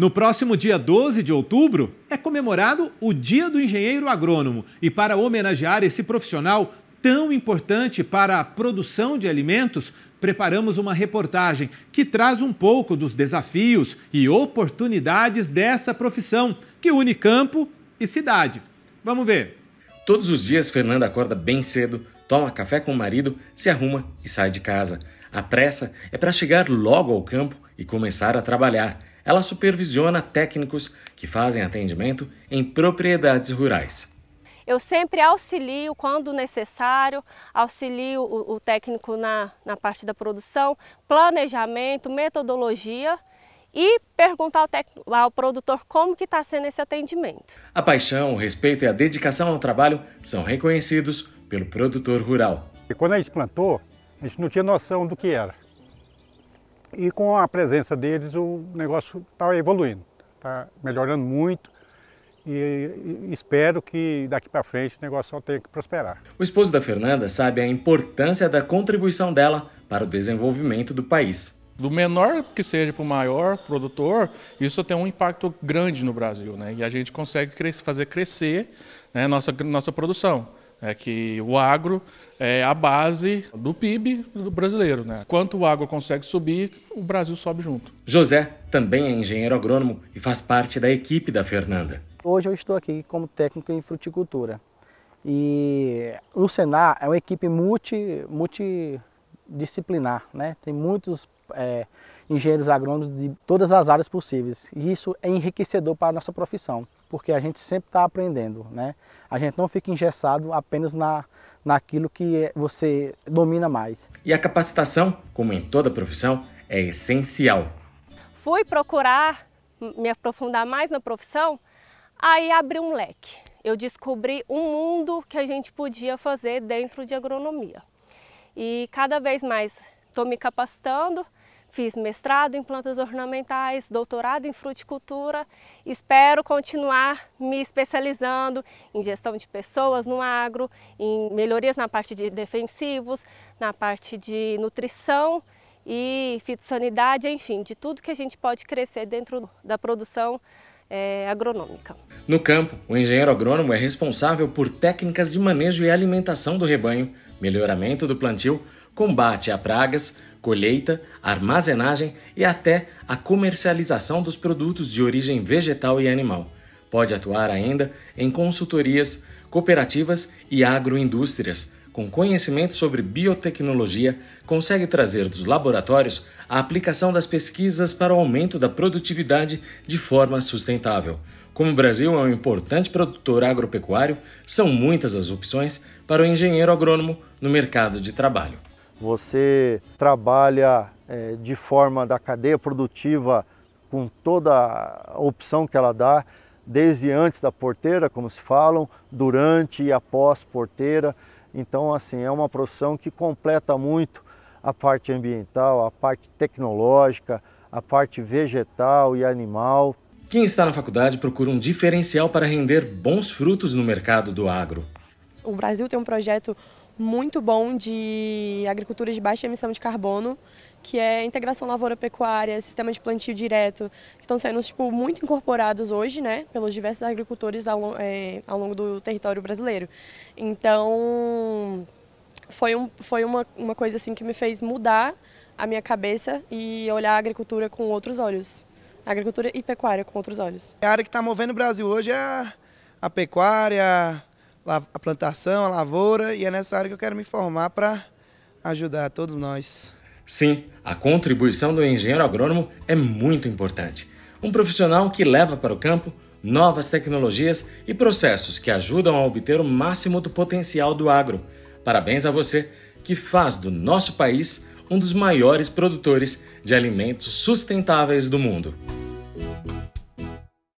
No próximo dia 12 de outubro é comemorado o Dia do Engenheiro Agrônomo e para homenagear esse profissional tão importante para a produção de alimentos, preparamos uma reportagem que traz um pouco dos desafios e oportunidades dessa profissão que une campo e cidade. Vamos ver. Todos os dias Fernanda acorda bem cedo, toma café com o marido, se arruma e sai de casa. A pressa é para chegar logo ao campo e começar a trabalhar. Ela supervisiona técnicos que fazem atendimento em propriedades rurais. Eu sempre auxilio quando necessário, auxilio o, o técnico na, na parte da produção, planejamento, metodologia e perguntar ao, técnico, ao produtor como que está sendo esse atendimento. A paixão, o respeito e a dedicação ao trabalho são reconhecidos pelo produtor rural. E quando a gente plantou, a gente não tinha noção do que era. E com a presença deles o negócio está evoluindo, está melhorando muito e espero que daqui para frente o negócio só tenha que prosperar. O esposo da Fernanda sabe a importância da contribuição dela para o desenvolvimento do país. Do menor que seja para o maior produtor, isso tem um impacto grande no Brasil, né? E a gente consegue crescer, fazer crescer né, nossa nossa produção. É que o agro é a base do PIB do brasileiro. Né? Quanto o agro consegue subir, o Brasil sobe junto. José também é engenheiro agrônomo e faz parte da equipe da Fernanda. Hoje eu estou aqui como técnico em fruticultura. E o Senar é uma equipe multi, multidisciplinar, né? tem muitos é, engenheiros agrônomos de todas as áreas possíveis. E isso é enriquecedor para a nossa profissão porque a gente sempre está aprendendo, né? A gente não fica engessado apenas na, naquilo que é, você domina mais. E a capacitação, como em toda profissão, é essencial. Fui procurar me aprofundar mais na profissão, aí abri um leque. Eu descobri um mundo que a gente podia fazer dentro de agronomia. E cada vez mais estou me capacitando, Fiz mestrado em plantas ornamentais, doutorado em fruticultura. Espero continuar me especializando em gestão de pessoas no agro, em melhorias na parte de defensivos, na parte de nutrição e fitossanidade, enfim, de tudo que a gente pode crescer dentro da produção é, agronômica. No campo, o engenheiro agrônomo é responsável por técnicas de manejo e alimentação do rebanho, melhoramento do plantio, combate a pragas, colheita, armazenagem e até a comercialização dos produtos de origem vegetal e animal. Pode atuar ainda em consultorias, cooperativas e agroindústrias. Com conhecimento sobre biotecnologia, consegue trazer dos laboratórios a aplicação das pesquisas para o aumento da produtividade de forma sustentável. Como o Brasil é um importante produtor agropecuário, são muitas as opções para o engenheiro agrônomo no mercado de trabalho você trabalha é, de forma da cadeia produtiva com toda a opção que ela dá, desde antes da porteira, como se falam, durante e após porteira. Então, assim, é uma profissão que completa muito a parte ambiental, a parte tecnológica, a parte vegetal e animal. Quem está na faculdade procura um diferencial para render bons frutos no mercado do agro. O Brasil tem um projeto muito bom de agricultura de baixa emissão de carbono, que é integração lavoura-pecuária, sistema de plantio direto, que estão sendo tipo, muito incorporados hoje né, pelos diversos agricultores ao, é, ao longo do território brasileiro. Então, foi, um, foi uma, uma coisa assim que me fez mudar a minha cabeça e olhar a agricultura com outros olhos. A agricultura e pecuária com outros olhos. A área que está movendo o Brasil hoje é a pecuária, a plantação, a lavoura, e é nessa área que eu quero me formar para ajudar todos nós. Sim, a contribuição do engenheiro agrônomo é muito importante. Um profissional que leva para o campo novas tecnologias e processos que ajudam a obter o máximo do potencial do agro. Parabéns a você que faz do nosso país um dos maiores produtores de alimentos sustentáveis do mundo.